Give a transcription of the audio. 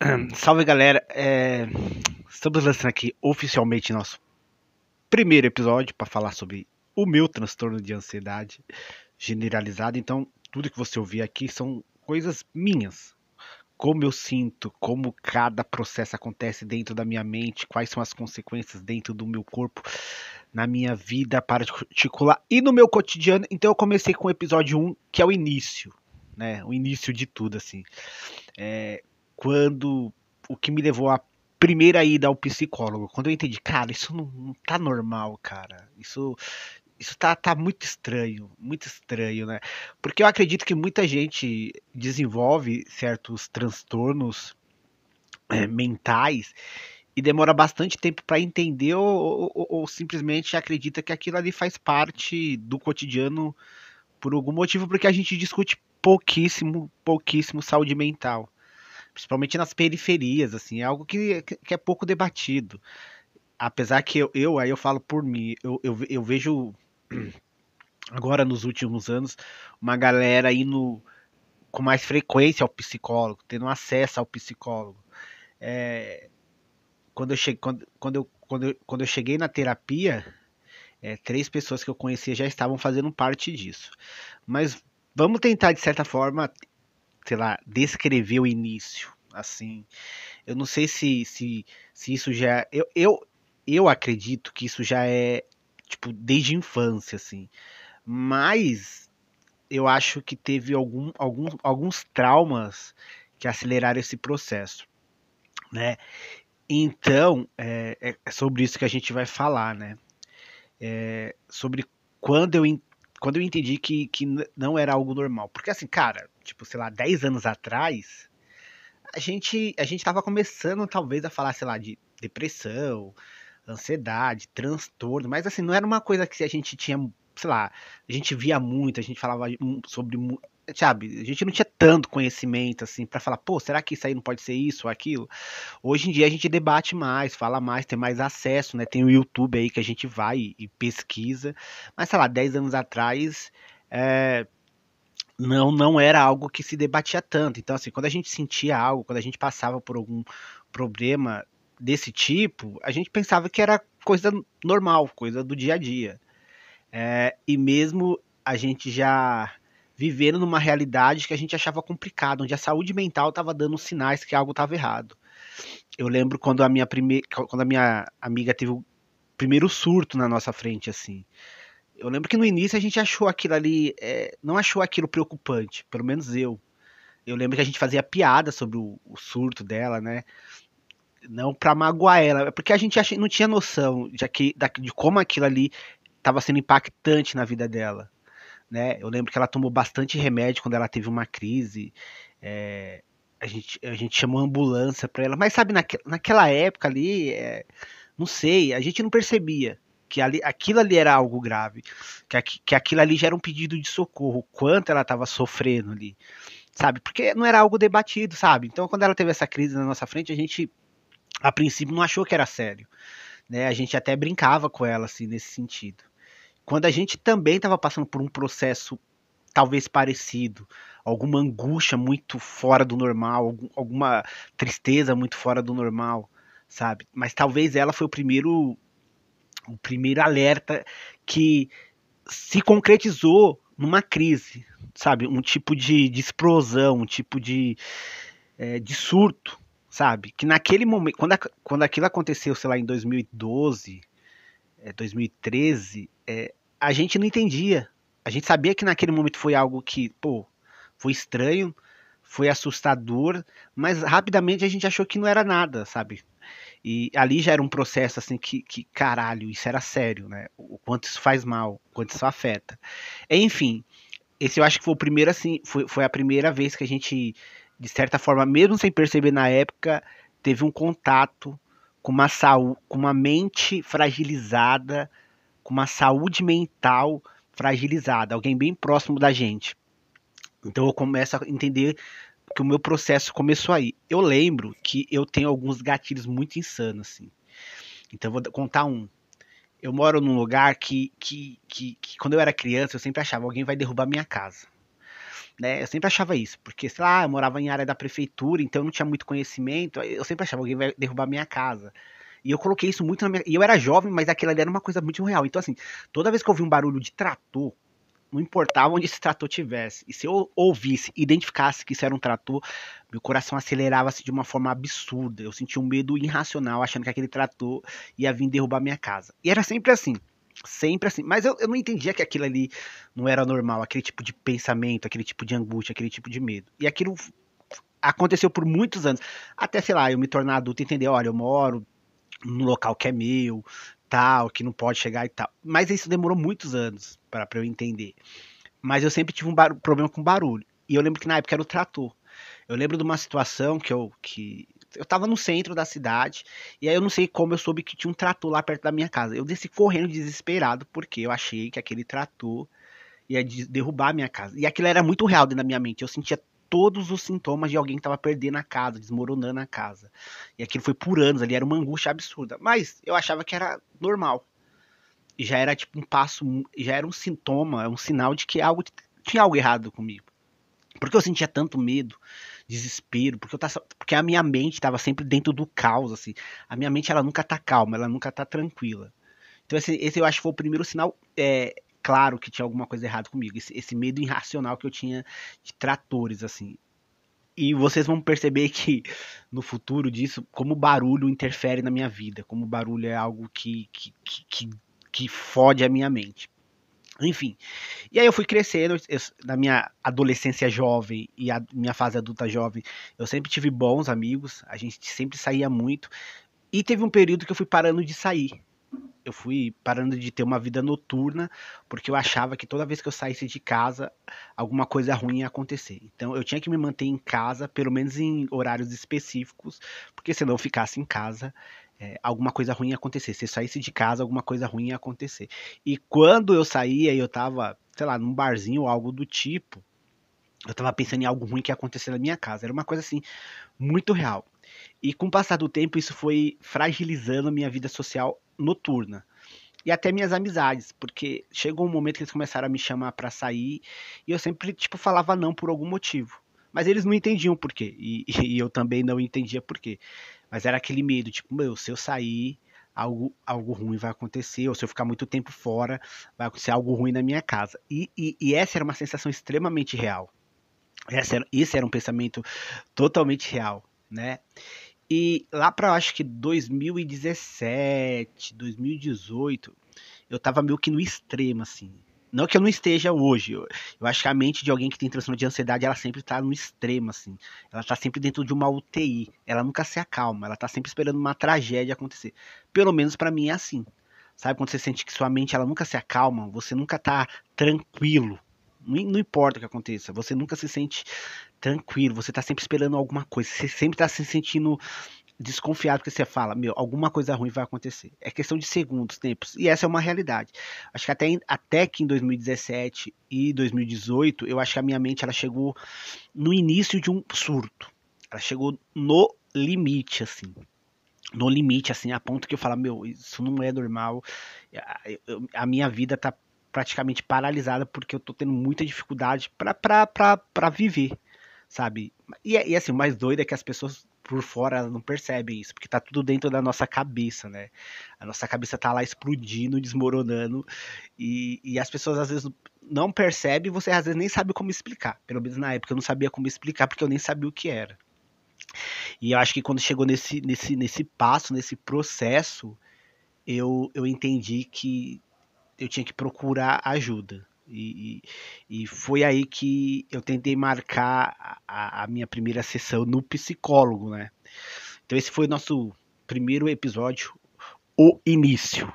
Salve galera, é... estamos lançando aqui oficialmente nosso primeiro episódio para falar sobre o meu transtorno de ansiedade generalizada. Então, tudo que você ouvir aqui são coisas minhas. Como eu sinto, como cada processo acontece dentro da minha mente, quais são as consequências dentro do meu corpo, na minha vida particular e no meu cotidiano. Então, eu comecei com o episódio 1, que é o início, né? O início de tudo, assim. É, quando o que me levou à primeira ida ao psicólogo, quando eu entendi, cara, isso não, não tá normal, cara. Isso isso tá, tá muito estranho, muito estranho, né? Porque eu acredito que muita gente desenvolve certos transtornos é, mentais e demora bastante tempo para entender ou, ou, ou, simplesmente acredita que aquilo ali faz parte do cotidiano por algum motivo, porque a gente discute pouquíssimo, pouquíssimo saúde mental principalmente nas periferias, assim, é algo que, que é pouco debatido. Apesar que eu, eu aí eu falo por mim, eu, eu, eu vejo agora nos últimos anos uma galera indo com mais frequência ao psicólogo, tendo acesso ao psicólogo. É, quando, eu cheguei, quando, quando, eu, quando, eu, quando eu cheguei na terapia, é, três pessoas que eu conhecia já estavam fazendo parte disso. Mas vamos tentar, de certa forma, sei lá, descrever o início, assim. Eu não sei se se, se isso já é, eu, eu eu acredito que isso já é tipo desde a infância assim. Mas eu acho que teve algum, algum, alguns traumas que aceleraram esse processo, né? Então é, é, é sobre isso que a gente vai falar, né? É, sobre quando eu, quando eu entendi que, que não era algo normal. Porque assim, cara, tipo, sei lá, 10 anos atrás, a gente a gente tava começando talvez a falar, sei lá, de depressão, ansiedade, transtorno, mas assim, não era uma coisa que a gente tinha, sei lá, a gente via muito, a gente falava sobre, sabe, a gente não tinha tanto conhecimento assim para falar, pô, será que isso aí não pode ser isso ou aquilo? Hoje em dia a gente debate mais, fala mais, tem mais acesso, né? Tem o YouTube aí que a gente vai e pesquisa. Mas sei lá, 10 anos atrás, é, não não era algo que se debatia tanto. Então, assim, quando a gente sentia algo, quando a gente passava por algum problema desse tipo, a gente pensava que era coisa normal, coisa do dia a dia. É, e mesmo a gente já vivendo numa realidade que a gente achava complicada, onde a saúde mental estava dando sinais que algo estava errado. Eu lembro quando a minha primeira quando a minha amiga teve o primeiro surto na nossa frente, assim. Eu lembro que no início a gente achou aquilo ali. É, não achou aquilo preocupante, pelo menos eu. Eu lembro que a gente fazia piada sobre o, o surto dela, né? Não pra magoar ela, é porque a gente ach, não tinha noção de, aqui, de como aquilo ali estava sendo impactante na vida dela. Né? Eu lembro que ela tomou bastante remédio quando ela teve uma crise. É, a, gente, a gente chamou a ambulância para ela. Mas sabe, naque, naquela época ali, é, não sei, a gente não percebia que ali, aquilo ali era algo grave, que, que aquilo ali já era um pedido de socorro, quanto ela estava sofrendo ali, sabe? Porque não era algo debatido, sabe? Então, quando ela teve essa crise na nossa frente, a gente, a princípio, não achou que era sério, né? A gente até brincava com ela, assim, nesse sentido. Quando a gente também estava passando por um processo talvez parecido, alguma angústia muito fora do normal, alguma tristeza muito fora do normal, sabe? Mas talvez ela foi o primeiro o primeiro alerta que se concretizou numa crise, sabe? Um tipo de, de explosão, um tipo de, é, de surto, sabe? Que naquele momento, quando, a, quando aquilo aconteceu, sei lá, em 2012, é, 2013, é, a gente não entendia. A gente sabia que naquele momento foi algo que, pô, foi estranho, foi assustador, mas rapidamente a gente achou que não era nada, sabe? E ali já era um processo assim que, que caralho, isso era sério, né? O quanto isso faz mal, o quanto isso afeta. Enfim, esse eu acho que foi o primeiro assim, foi, foi a primeira vez que a gente, de certa forma, mesmo sem perceber na época, teve um contato com uma saúde, com uma mente fragilizada, com uma saúde mental fragilizada, alguém bem próximo da gente. Então eu começo a entender que o meu processo começou aí. Eu lembro que eu tenho alguns gatilhos muito insanos, assim. Então eu vou contar um. Eu moro num lugar que, que, que, que quando eu era criança, eu sempre achava alguém vai derrubar minha casa. Né? Eu sempre achava isso, porque, sei lá, eu morava em área da prefeitura, então eu não tinha muito conhecimento. Eu sempre achava alguém vai derrubar minha casa. E eu coloquei isso muito na minha. E eu era jovem, mas aquilo ali era uma coisa muito real. Então, assim, toda vez que eu ouvi um barulho de trator, não importava onde esse trator tivesse. E se eu ouvisse, identificasse que isso era um trator, meu coração acelerava-se de uma forma absurda. Eu sentia um medo irracional, achando que aquele trator ia vir derrubar minha casa. E era sempre assim. Sempre assim. Mas eu, eu não entendia que aquilo ali não era normal, aquele tipo de pensamento, aquele tipo de angústia, aquele tipo de medo. E aquilo aconteceu por muitos anos. Até, sei lá, eu me tornar adulto e entender, olha, eu moro num local que é meu, tal, que não pode chegar e tal. Mas isso demorou muitos anos para eu entender. Mas eu sempre tive um problema com barulho. E eu lembro que na época era o trator. Eu lembro de uma situação que eu que eu tava no centro da cidade e aí eu não sei como eu soube que tinha um trator lá perto da minha casa. Eu desci correndo desesperado porque eu achei que aquele trator ia derrubar a minha casa. E aquilo era muito real dentro da minha mente. Eu sentia todos os sintomas de alguém que estava perdendo a casa, desmoronando a casa. E aquilo foi por anos ali, era uma angústia absurda. Mas eu achava que era normal. E já era tipo um passo, já era um sintoma, um sinal de que algo tinha algo errado comigo. Porque eu sentia tanto medo, desespero, porque, eu tava, porque a minha mente estava sempre dentro do caos, assim. A minha mente, ela nunca tá calma, ela nunca tá tranquila. Então esse, esse eu acho que foi o primeiro sinal é, claro que tinha alguma coisa errada comigo. Esse, esse medo irracional que eu tinha de tratores, assim. E vocês vão perceber que no futuro disso, como o barulho interfere na minha vida, como o barulho é algo que, que, que, que fode a minha mente. Enfim, e aí eu fui crescendo, eu, na minha adolescência jovem e a minha fase adulta jovem, eu sempre tive bons amigos, a gente sempre saía muito, e teve um período que eu fui parando de sair, eu fui parando de ter uma vida noturna, porque eu achava que toda vez que eu saísse de casa, alguma coisa ruim ia acontecer. Então eu tinha que me manter em casa, pelo menos em horários específicos, porque se não ficasse em casa, é, alguma coisa ruim ia acontecer. Se eu saísse de casa, alguma coisa ruim ia acontecer. E quando eu saía e eu tava, sei lá, num barzinho ou algo do tipo, eu tava pensando em algo ruim que ia acontecer na minha casa. Era uma coisa assim, muito real. E com o passar do tempo, isso foi fragilizando minha vida social noturna. E até minhas amizades, porque chegou um momento que eles começaram a me chamar para sair e eu sempre, tipo, falava não por algum motivo. Mas eles não entendiam por quê. E, e eu também não entendia por quê. Mas era aquele medo, tipo, meu, se eu sair, algo, algo ruim vai acontecer, ou se eu ficar muito tempo fora, vai acontecer algo ruim na minha casa. E, e, e essa era uma sensação extremamente real. Essa era, esse era um pensamento totalmente real, né? E lá para acho que 2017, 2018, eu tava meio que no extremo, assim. Não que eu não esteja hoje. Eu, eu acho que a mente de alguém que tem transtorno de ansiedade, ela sempre tá no extremo, assim. Ela tá sempre dentro de uma UTI. Ela nunca se acalma. Ela tá sempre esperando uma tragédia acontecer. Pelo menos para mim é assim. Sabe quando você sente que sua mente ela nunca se acalma, você nunca tá tranquilo. Não importa o que aconteça, você nunca se sente tranquilo, você tá sempre esperando alguma coisa, você sempre tá se sentindo desconfiado porque você fala, meu, alguma coisa ruim vai acontecer. É questão de segundos, tempos. E essa é uma realidade. Acho que até, até que em 2017 e 2018, eu acho que a minha mente ela chegou no início de um surto. Ela chegou no limite, assim. No limite, assim, a ponto que eu falo, meu, isso não é normal. A, minha vida tá praticamente paralisada porque eu tô tendo muita dificuldade para viver, sabe? E, é, e é assim, o mais doido é que as pessoas por fora elas não percebem isso, porque tá tudo dentro da nossa cabeça, né? A nossa cabeça tá lá explodindo, desmoronando, e, e as pessoas às vezes não percebem, você às vezes nem sabe como explicar. Pelo menos na época eu não sabia como explicar, porque eu nem sabia o que era. E eu acho que quando chegou nesse, nesse, nesse passo, nesse processo, eu, eu entendi que eu tinha que procurar ajuda. E, e, e foi aí que eu tentei marcar a, a, minha primeira sessão no psicólogo, né? Então esse foi o nosso primeiro episódio, o início.